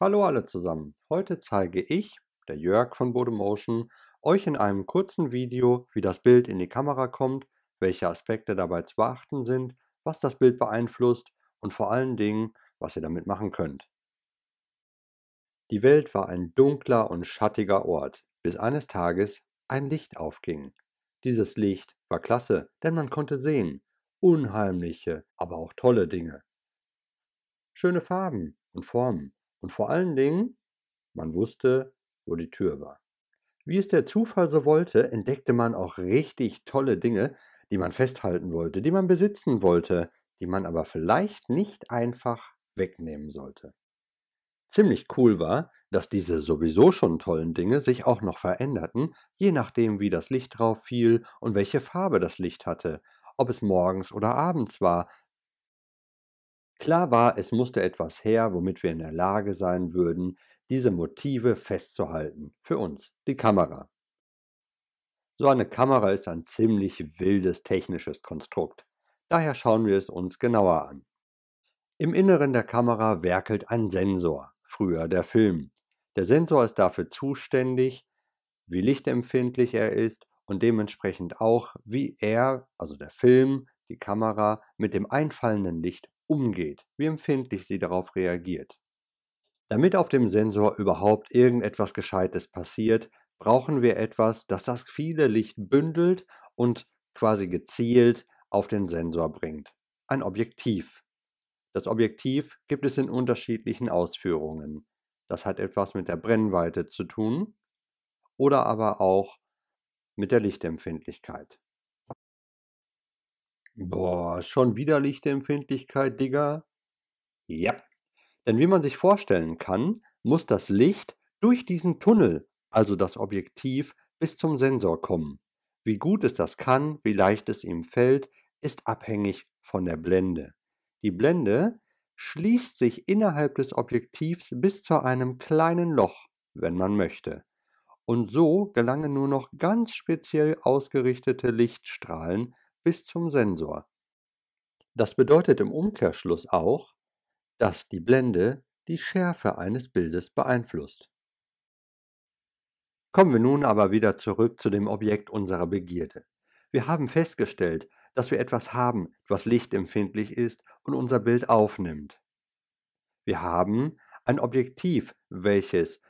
Hallo alle zusammen, heute zeige ich, der Jörg von Bodemotion, euch in einem kurzen Video, wie das Bild in die Kamera kommt, welche Aspekte dabei zu beachten sind, was das Bild beeinflusst und vor allen Dingen, was ihr damit machen könnt. Die Welt war ein dunkler und schattiger Ort, bis eines Tages ein Licht aufging. Dieses Licht war klasse, denn man konnte sehen, unheimliche, aber auch tolle Dinge. Schöne Farben und Formen und vor allen Dingen, man wusste, wo die Tür war. Wie es der Zufall so wollte, entdeckte man auch richtig tolle Dinge, die man festhalten wollte, die man besitzen wollte, die man aber vielleicht nicht einfach wegnehmen sollte. Ziemlich cool war, dass diese sowieso schon tollen Dinge sich auch noch veränderten, je nachdem wie das Licht drauf fiel und welche Farbe das Licht hatte, ob es morgens oder abends war, Klar war, es musste etwas her, womit wir in der Lage sein würden, diese Motive festzuhalten. Für uns, die Kamera. So eine Kamera ist ein ziemlich wildes technisches Konstrukt. Daher schauen wir es uns genauer an. Im Inneren der Kamera werkelt ein Sensor, früher der Film. Der Sensor ist dafür zuständig, wie lichtempfindlich er ist und dementsprechend auch, wie er, also der Film, die Kamera, mit dem einfallenden Licht umgeht, wie empfindlich sie darauf reagiert. Damit auf dem Sensor überhaupt irgendetwas Gescheites passiert, brauchen wir etwas, das das viele Licht bündelt und quasi gezielt auf den Sensor bringt. Ein Objektiv. Das Objektiv gibt es in unterschiedlichen Ausführungen. Das hat etwas mit der Brennweite zu tun oder aber auch mit der Lichtempfindlichkeit. Boah, schon wieder Lichtempfindlichkeit, Digga. Ja. Denn wie man sich vorstellen kann, muss das Licht durch diesen Tunnel, also das Objektiv, bis zum Sensor kommen. Wie gut es das kann, wie leicht es ihm fällt, ist abhängig von der Blende. Die Blende schließt sich innerhalb des Objektivs bis zu einem kleinen Loch, wenn man möchte. Und so gelangen nur noch ganz speziell ausgerichtete Lichtstrahlen bis zum Sensor. Das bedeutet im Umkehrschluss auch, dass die Blende die Schärfe eines Bildes beeinflusst. Kommen wir nun aber wieder zurück zu dem Objekt unserer Begierde. Wir haben festgestellt, dass wir etwas haben, was lichtempfindlich ist und unser Bild aufnimmt. Wir haben ein Objektiv, welches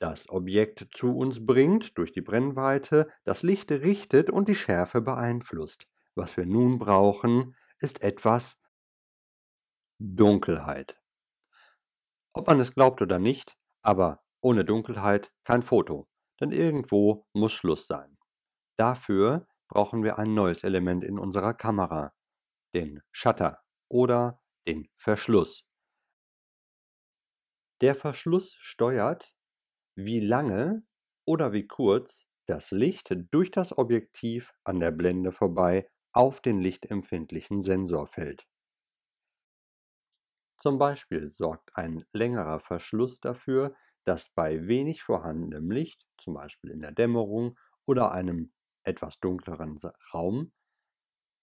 das Objekt zu uns bringt durch die Brennweite, das Licht richtet und die Schärfe beeinflusst. Was wir nun brauchen, ist etwas Dunkelheit. Ob man es glaubt oder nicht, aber ohne Dunkelheit kein Foto, denn irgendwo muss Schluss sein. Dafür brauchen wir ein neues Element in unserer Kamera, den Shutter oder den Verschluss. Der Verschluss steuert, wie lange oder wie kurz das Licht durch das Objektiv an der Blende vorbei auf den lichtempfindlichen Sensor fällt. Zum Beispiel sorgt ein längerer Verschluss dafür, dass bei wenig vorhandenem Licht, zum Beispiel in der Dämmerung oder einem etwas dunkleren Raum,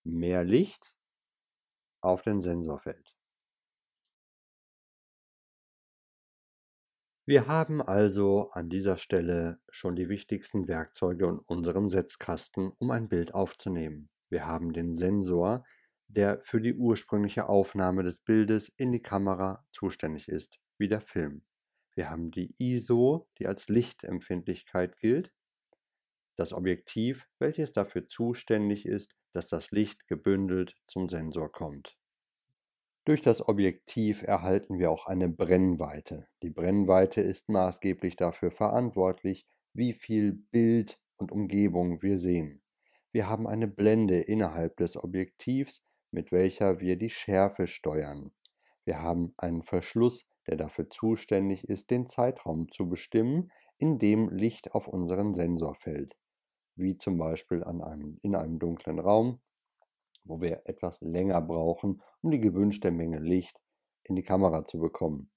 mehr Licht auf den Sensor fällt. Wir haben also an dieser Stelle schon die wichtigsten Werkzeuge in unserem Setzkasten, um ein Bild aufzunehmen. Wir haben den Sensor, der für die ursprüngliche Aufnahme des Bildes in die Kamera zuständig ist, wie der Film. Wir haben die ISO, die als Lichtempfindlichkeit gilt. Das Objektiv, welches dafür zuständig ist, dass das Licht gebündelt zum Sensor kommt. Durch das Objektiv erhalten wir auch eine Brennweite. Die Brennweite ist maßgeblich dafür verantwortlich, wie viel Bild und Umgebung wir sehen. Wir haben eine Blende innerhalb des Objektivs, mit welcher wir die Schärfe steuern. Wir haben einen Verschluss, der dafür zuständig ist, den Zeitraum zu bestimmen, in dem Licht auf unseren Sensor fällt, wie zum Beispiel einem, in einem dunklen Raum, wo wir etwas länger brauchen, um die gewünschte Menge Licht in die Kamera zu bekommen.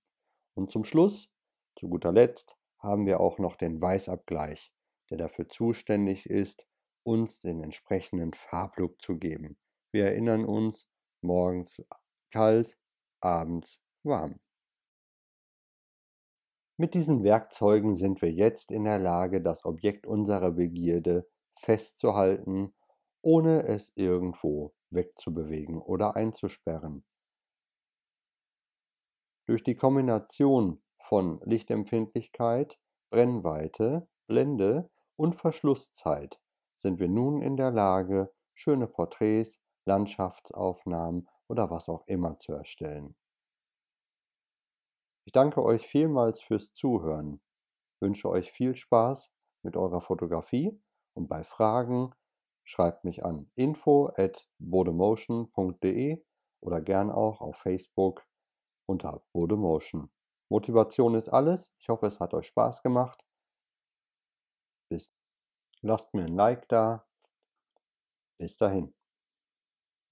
Und zum Schluss, zu guter Letzt, haben wir auch noch den Weißabgleich, der dafür zuständig ist, uns den entsprechenden Farblook zu geben. Wir erinnern uns, morgens kalt, abends warm. Mit diesen Werkzeugen sind wir jetzt in der Lage, das Objekt unserer Begierde festzuhalten, ohne es irgendwo wegzubewegen oder einzusperren. Durch die Kombination von Lichtempfindlichkeit, Brennweite, Blende und Verschlusszeit sind wir nun in der Lage, schöne Porträts, Landschaftsaufnahmen oder was auch immer zu erstellen. Ich danke euch vielmals fürs Zuhören, wünsche euch viel Spaß mit eurer Fotografie und bei Fragen schreibt mich an info at bodemotion.de oder gern auch auf Facebook unter bodemotion. Motivation ist alles. Ich hoffe, es hat euch Spaß gemacht. Bis Lasst mir ein Like da. Bis dahin.